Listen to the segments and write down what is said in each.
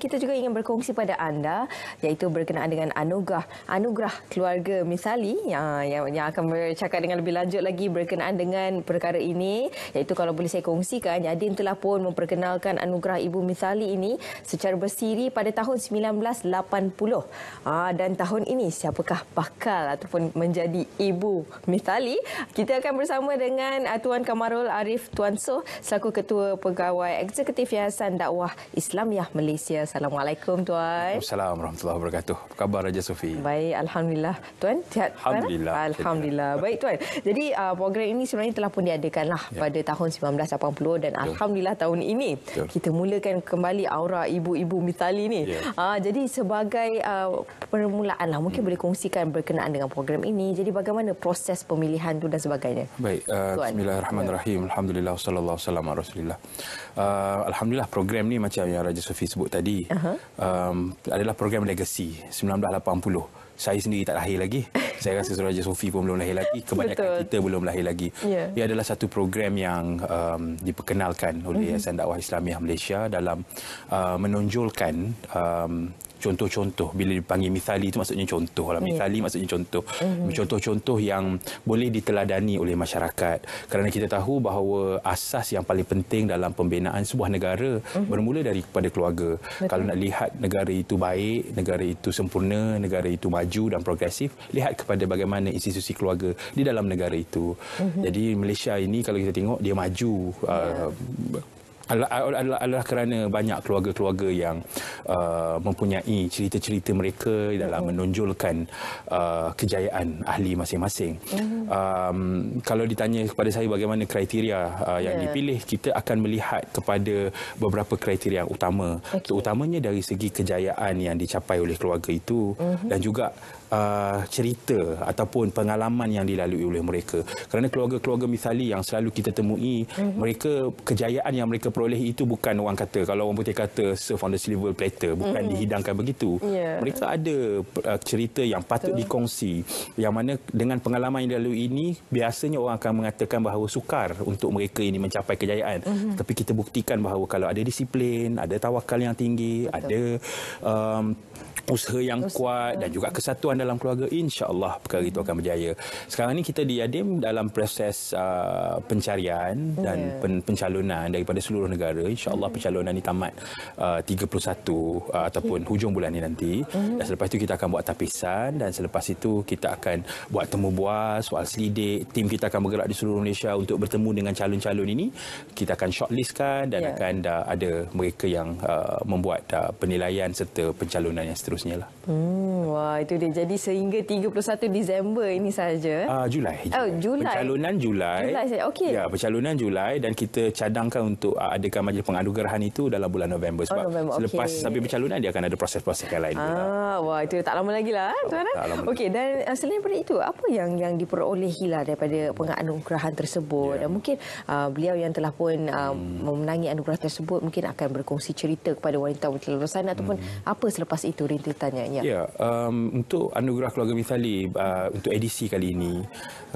Kita juga ingin berkongsi pada anda iaitu berkenaan dengan anugerah anugerah keluarga Misali ya, yang yang akan bercakap dengan lebih lanjut lagi berkenaan dengan perkara ini iaitu kalau boleh saya kongsikan Yadin telah pun memperkenalkan anugerah ibu Misali ini secara bersiri pada tahun 1980 ah, dan tahun ini siapakah bakal ataupun menjadi ibu Misali kita akan bersama dengan ah, Tuan Kamarul Arif Tuan Soh selaku ketua pegawai eksekutif Yayasan Dakwah Islamiah Malaysia Assalamualaikum tuan. Assalamualaikum warahmatullahi wabarakatuh. Apa khabar Raja Sofi? Baik, alhamdulillah. Tuan sihat? Alhamdulillah. Tuan? Alhamdulillah. Baik tuan. Jadi uh, program ini sebenarnya telah pun diadakanlah ya. pada tahun 1980 dan Betul. alhamdulillah tahun ini Betul. kita mulakan kembali aura ibu-ibu Mitali ni. Ya. Uh, jadi sebagai uh, permulaan lah mungkin hmm. boleh kongsikan berkenaan dengan program ini. Jadi bagaimana proses pemilihan tu dan sebagainya. Baik, uh, bismillahirrahmanirrahim. Ya. Alhamdulillah wassalatu wassalamu ala Uh, alhamdulillah program ni macam yang Raja Sofi sebut tadi uh-huh. um, adalah program legacy 1980. Saya sendiri tak lahir lagi. Saya rasa Suraja Sofi pun belum lahir lagi. Kebanyakan Betul. kita belum lahir lagi. Yeah. Ia adalah satu program yang um, diperkenalkan oleh mhm. Yayasan mm-hmm. Dakwah Islamiah Malaysia dalam uh, menonjolkan um, contoh-contoh bila dipanggil misali itu ya. maksudnya contoh lah. misali yeah. maksudnya contoh contoh-contoh mm-hmm. yang boleh diteladani oleh masyarakat kerana kita tahu bahawa asas yang paling penting dalam pembinaan sebuah negara mm-hmm. bermula daripada keluarga Betul. kalau nak lihat negara itu baik negara itu sempurna negara itu maju dan progresif lihat kepada bagaimana institusi keluarga di dalam negara itu mm-hmm. jadi Malaysia ini kalau kita tengok dia maju yeah. uh, adalah, kerana banyak keluarga-keluarga yang uh, mempunyai cerita-cerita mereka dalam mm-hmm. menonjolkan uh, kejayaan ahli masing-masing. Mm-hmm. Um, kalau ditanya kepada saya bagaimana kriteria uh, yang yeah. dipilih, kita akan melihat kepada beberapa kriteria yang utama. Okay. Terutamanya dari segi kejayaan yang dicapai oleh keluarga itu uh-huh. dan juga uh, cerita ataupun pengalaman yang dilalui oleh mereka. Kerana keluarga-keluarga misali yang selalu kita temui, uh-huh. mereka kejayaan yang mereka peroleh itu bukan orang kata kalau orang putih kata serve on the silver platter bukan mm-hmm. dihidangkan begitu yeah. mereka ada uh, cerita yang patut Betul. dikongsi yang mana dengan pengalaman yang lalu ini biasanya orang akan mengatakan bahawa sukar untuk mereka ini mencapai kejayaan mm-hmm. tapi kita buktikan bahawa kalau ada disiplin ada tawakal yang tinggi Betul. ada um, usaha yang usaha. kuat dan mm-hmm. juga kesatuan dalam keluarga insyaallah perkara itu akan berjaya. Sekarang ini kita di Yadim dalam proses uh, pencarian dan yeah. pen- pencalonan daripada seluruh seluruh negara. InsyaAllah hmm. pencalonan ini tamat uh, 31 uh, ataupun hmm. hujung bulan ini nanti. hmm Dan selepas itu kita akan buat tapisan dan selepas itu kita akan buat temu bual soal selidik. Tim kita akan bergerak di seluruh Malaysia untuk bertemu dengan calon-calon ini. Kita akan shortlistkan dan yeah. akan uh, ada mereka yang uh, membuat uh, penilaian serta pencalonan yang seterusnya. Lah. Mm, wah, itu dia. Jadi sehingga 31 Disember ini saja. Uh, ah, Julai. Oh, Julai. Pencalonan Julai. Julai Okey. Ya, pencalonan Julai dan kita cadangkan untuk uh, adakan majlis gerahan itu dalam bulan November oh, sebab oh, November. selepas okay. sampai pencalonan dia akan ada proses-proses yang lain. Ah, wah itu tak lama lagi lah eh, tuan. Oh, Okey dan eh, selain daripada itu apa yang yang diperolehi lah daripada gerahan tersebut yeah. dan mungkin uh, beliau yang telah pun uh, hmm. memenangi anugerah tersebut mungkin akan berkongsi cerita kepada wanita wanita sana ataupun hmm. apa selepas itu rintitannya. Ya, yeah. um, untuk anugerah keluarga Mithali uh, untuk edisi kali ini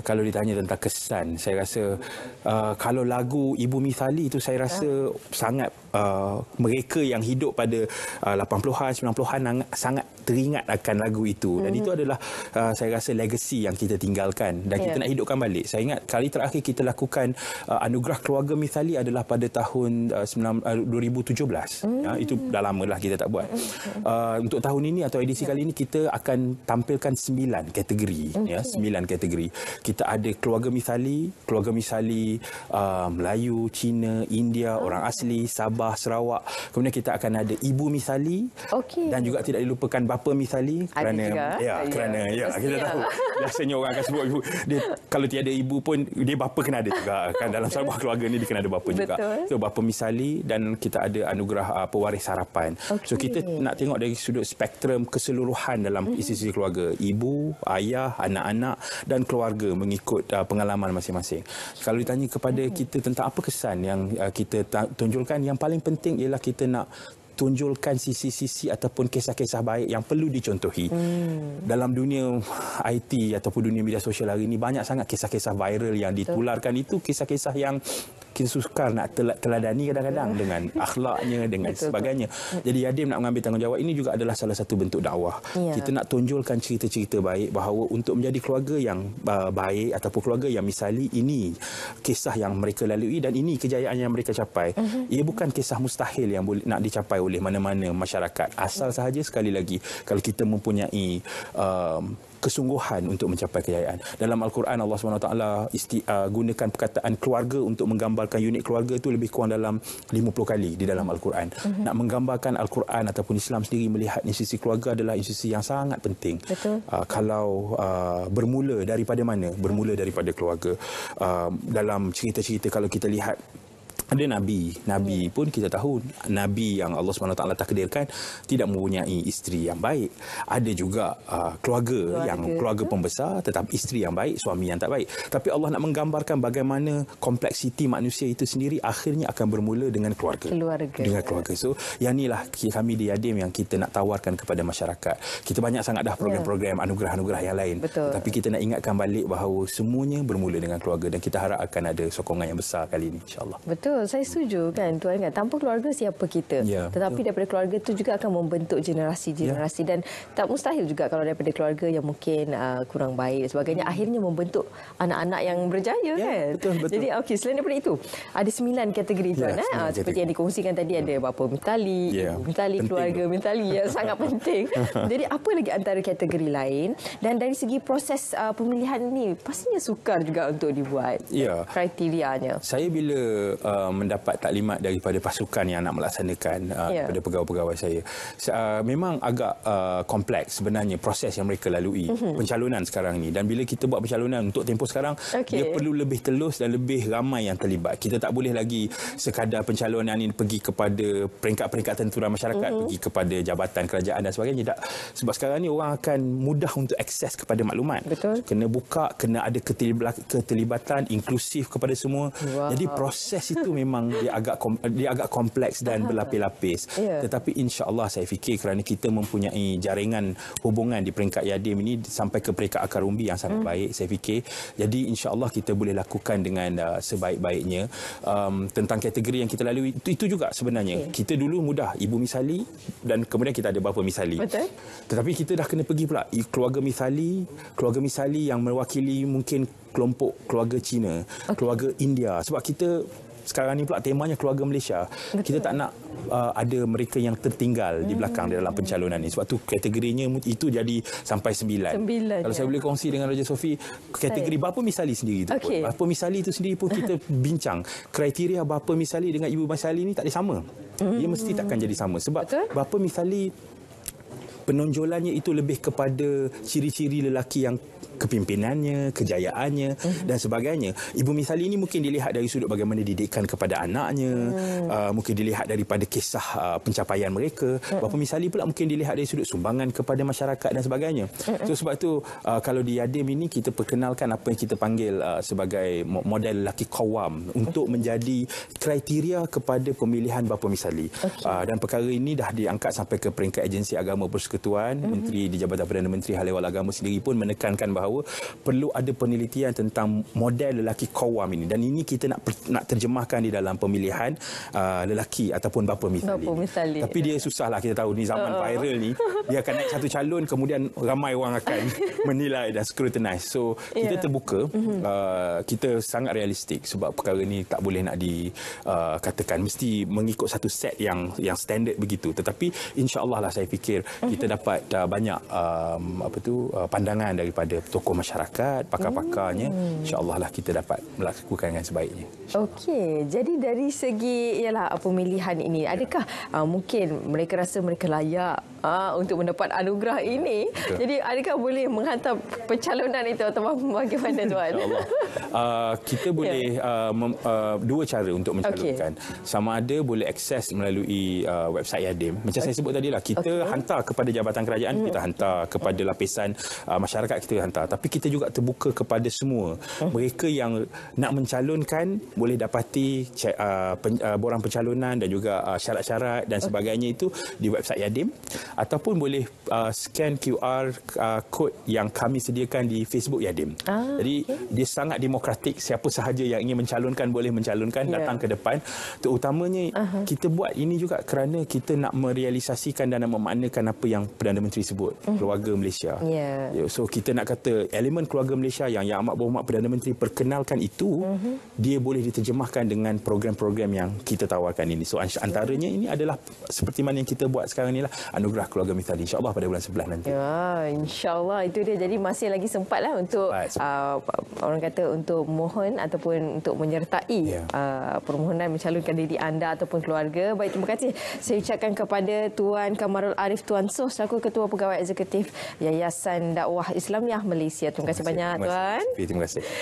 kalau ditanya tentang kesan saya rasa uh, kalau lagu Ibu Mithali itu saya rasa rasa sangat uh, mereka yang hidup pada uh, 80-an 90-an sangat teringat akan lagu itu dan mm-hmm. itu adalah uh, saya rasa legacy yang kita tinggalkan dan yeah. kita ya. nak hidupkan balik saya ingat kali terakhir kita lakukan uh, anugerah keluarga Mithali adalah pada tahun uh, 2017 mm-hmm. Uh, ya, itu dah lama lah kita tak buat mm-hmm. uh, untuk tahun ini atau edisi yeah. kali ini kita akan tampilkan sembilan kategori mm ya 9 kategori kita ada keluarga Mithali keluarga Mithali uh, Melayu Cina India oh. orang asli Sabah Sarawak kemudian kita akan ada ibu Mithali okay. dan juga tidak dilupakan bapa misali ya, kerana ya yeah, kerana ya yeah, kita lah. tahu biasanya orang akan sebut ibu dia kalau tiada ibu pun dia bapa kena ada juga kan dalam sebuah keluarga ni dia kena ada bapa Betul. juga so bapa misali dan kita ada anugerah uh, ah, pewaris sarapan okay. so kita nak tengok dari sudut spektrum keseluruhan dalam mm-hmm. isi-isi keluarga ibu ayah anak-anak dan keluarga mengikut uh, pengalaman masing-masing kalau ditanya kepada mm-hmm. kita tentang apa kesan yang uh, kita tunjukkan yang paling penting ialah kita nak tunjulkan sisi-sisi ataupun kisah-kisah baik yang perlu dicontohi. Hmm. Dalam dunia IT ataupun dunia media sosial hari ini banyak sangat kisah-kisah viral yang ditularkan Betul. itu kisah-kisah yang kita sukar nak teladani kadang-kadang yeah. dengan akhlaknya dengan Betul. sebagainya. Ya. Jadi Yadim nak mengambil tanggungjawab ini juga adalah salah satu bentuk dakwah. Yeah. Kita nak tonjolkan cerita-cerita baik bahawa untuk menjadi keluarga yang uh, baik ataupun keluarga yang misali ini kisah yang mereka lalui dan ini kejayaan yang mereka capai. Mm -hmm. Ia bukan kisah mustahil yang boleh nak dicapai oleh mana-mana masyarakat. Asal sahaja sekali lagi kalau kita mempunyai um, kesungguhan untuk mencapai kejayaan. Dalam Al-Quran Allah SWT isti, uh, gunakan perkataan keluarga untuk menggambarkan unit keluarga itu lebih kurang dalam 50 kali di dalam Al-Quran. Uh-huh. Nak menggambarkan Al-Quran ataupun Islam sendiri melihat institusi keluarga adalah institusi yang sangat penting. Betul. Uh, kalau uh, bermula daripada mana? Bermula daripada keluarga. Uh, dalam cerita-cerita kalau kita lihat ada nabi nabi ya. pun kita tahu nabi yang Allah SWT takdirkan tidak mempunyai isteri yang baik ada juga uh, keluarga, keluarga yang keluarga pembesar tetapi isteri yang baik suami yang tak baik tapi Allah nak menggambarkan bagaimana kompleksiti manusia itu sendiri akhirnya akan bermula dengan keluarga, keluarga. dengan keluarga so yang inilah kami di Yadim yang kita nak tawarkan kepada masyarakat kita banyak sangat dah ya. program-program anugerah-anugerah yang lain Betul. tapi kita nak ingatkan balik bahawa semuanya bermula dengan keluarga dan kita harap akan ada sokongan yang besar kali ini insyaallah betul Betul, saya setuju kan tuan kan. Tanpa keluarga siapa kita. Ya, Tetapi betul. daripada keluarga itu juga akan membentuk generasi-generasi ya. dan tak mustahil juga kalau daripada keluarga yang mungkin uh, kurang baik sebagainya hmm. akhirnya membentuk anak-anak yang berjaya ya, kan. Betul, betul. Jadi okey selain daripada itu ada sembilan kategori ya, tuan ya. Ha, seperti kategori. yang dikongsikan tadi ada hmm. bapa mentali, ya, mentali keluarga, itu. mentali yang sangat penting. Jadi apa lagi antara kategori lain dan dari segi proses uh, pemilihan ini pastinya sukar juga untuk dibuat ya. kriterianya. Saya bila uh, Uh, mendapat taklimat daripada pasukan yang nak melaksanakan uh, yeah. Ya. daripada pegawai-pegawai saya. Uh, memang agak uh, kompleks sebenarnya proses yang mereka lalui mm -hmm. pencalonan sekarang ni. Dan bila kita buat pencalonan untuk tempoh sekarang, okay. dia perlu lebih telus dan lebih ramai yang terlibat. Kita tak boleh lagi sekadar pencalonan ini pergi kepada peringkat-peringkat tenturan masyarakat, mm -hmm. pergi kepada jabatan kerajaan dan sebagainya. Tak. Sebab sekarang ni orang akan mudah untuk akses kepada maklumat. Betul. So, kena buka, kena ada keterlibatan, inklusif kepada semua. Wow. Jadi proses itu memang dia agak kom, dia agak kompleks dan berlapis-lapis. Yeah. Tetapi insya-Allah saya fikir kerana kita mempunyai jaringan hubungan di peringkat Yadim ini sampai ke peringkat akar umbi yang sangat mm. baik, saya fikir jadi insya-Allah kita boleh lakukan dengan uh, sebaik-baiknya um, tentang kategori yang kita lalui itu, itu juga sebenarnya. Okay. Kita dulu mudah ibu misali dan kemudian kita ada bapa misali. Betul. Tetapi kita dah kena pergi pula keluarga misali, keluarga misali yang mewakili mungkin kelompok keluarga Cina, okay. keluarga India sebab kita sekarang ni pula temanya keluarga Malaysia. Betul. Kita tak nak uh, ada mereka yang tertinggal hmm. di belakang dalam hmm. pencalonan ni. Sebab tu kategorinya itu jadi sampai sembilan. sembilan Kalau ya. saya boleh kongsi dengan Raja Sofi, kategori Bapa Misali sendiri tu okay. pun. Bapa Misali tu sendiri pun kita bincang. Kriteria Bapa Misali dengan Ibu Misali ni tak ada sama. Hmm. Ia mesti takkan jadi sama. Sebab Betul? Bapa Misali penonjolannya itu lebih kepada ciri-ciri lelaki yang kepimpinannya, kejayaannya uh mhm. -huh. dan sebagainya. Ibu Misali ini mungkin dilihat dari sudut bagaimana didikan kepada anaknya, uh hmm. -huh. uh, mungkin dilihat daripada kisah uh, pencapaian mereka. Uh hmm. -huh. Bapa Misali pula mungkin dilihat dari sudut sumbangan kepada masyarakat dan sebagainya. Uh hmm. -huh. so, sebab itu uh, kalau di Yadim ini kita perkenalkan apa yang kita panggil uh, sebagai model lelaki kawam untuk menjadi kriteria kepada pemilihan Bapa Misali. Okay. Uh, dan perkara ini dah diangkat sampai ke peringkat agensi agama bersekutu Persekutuan, mm -hmm. Menteri di Jabatan Perdana Menteri Hal Ehwal Agama sendiri pun menekankan bahawa perlu ada penelitian tentang model lelaki kawam ini dan ini kita nak nak terjemahkan di dalam pemilihan uh, lelaki ataupun bapa misali. Bapa misali. Tapi dia ya. susahlah kita tahu ni zaman uh. viral ni dia akan naik satu calon kemudian ramai orang akan menilai dan scrutinize. So kita yeah. terbuka, mm -hmm. uh, kita sangat realistik sebab perkara ini tak boleh nak dikatakan uh, mesti mengikut satu set yang yang standard begitu. Tetapi insyaallah lah saya fikir mhm. kita kita dapat uh, banyak um, apa tu uh, pandangan daripada tokoh masyarakat, pakar-pakarnya. Hmm. Insya-Allah lah kita dapat melakukan dengan sebaiknya. Okey, jadi dari segi ialah pemilihan ini, ya. adakah uh, mungkin mereka rasa mereka layak uh, untuk mendapat anugerah ini? Betul. Jadi adakah boleh menghantar pencalonan itu atau bagaimana tuan? insya Uh, kita ya. boleh ya. uh, mem, uh, dua cara untuk mencalonkan. Okay. Sama ada boleh akses melalui uh, website Yadim. Macam okay. saya sebut tadi lah, kita okay. hantar kepada jabatan kerajaan kita hmm. hantar kepada lapisan uh, masyarakat kita hantar tapi kita juga terbuka kepada semua hmm. mereka yang nak mencalonkan boleh dapati uh, pen, uh, borang pencalonan dan juga uh, syarat-syarat dan hmm. sebagainya itu di website Yadim ataupun boleh uh, scan QR uh, code yang kami sediakan di Facebook Yadim ah, jadi okay. dia sangat demokratik siapa sahaja yang ingin mencalonkan boleh mencalonkan yeah. datang ke depan terutamanya uh-huh. kita buat ini juga kerana kita nak merealisasikan dan memaknakan apa yang yang Perdana Menteri sebut mm keluarga Malaysia. Yeah. yeah. So kita nak kata elemen keluarga Malaysia yang yang amat berhormat Perdana Menteri perkenalkan itu mm-hmm. dia boleh diterjemahkan dengan program-program yang kita tawarkan ini. So antaranya ini adalah seperti mana yang kita buat sekarang lah anugerah keluarga Mitali Insyaallah pada bulan sebelah nanti. Ya, insya itu dia jadi masih lagi sempatlah untuk sempat, sempat. Uh, orang kata untuk mohon ataupun untuk menyertai yeah. uh, permohonan mencalonkan diri anda ataupun keluarga. Baik terima kasih saya ucapkan kepada Tuan Kamarul Arif Tuan Soh selaku Ketua Pegawai Eksekutif Yayasan Dakwah Islamiah Malaysia. Terima kasih, banyak Tuan. Terima kasih.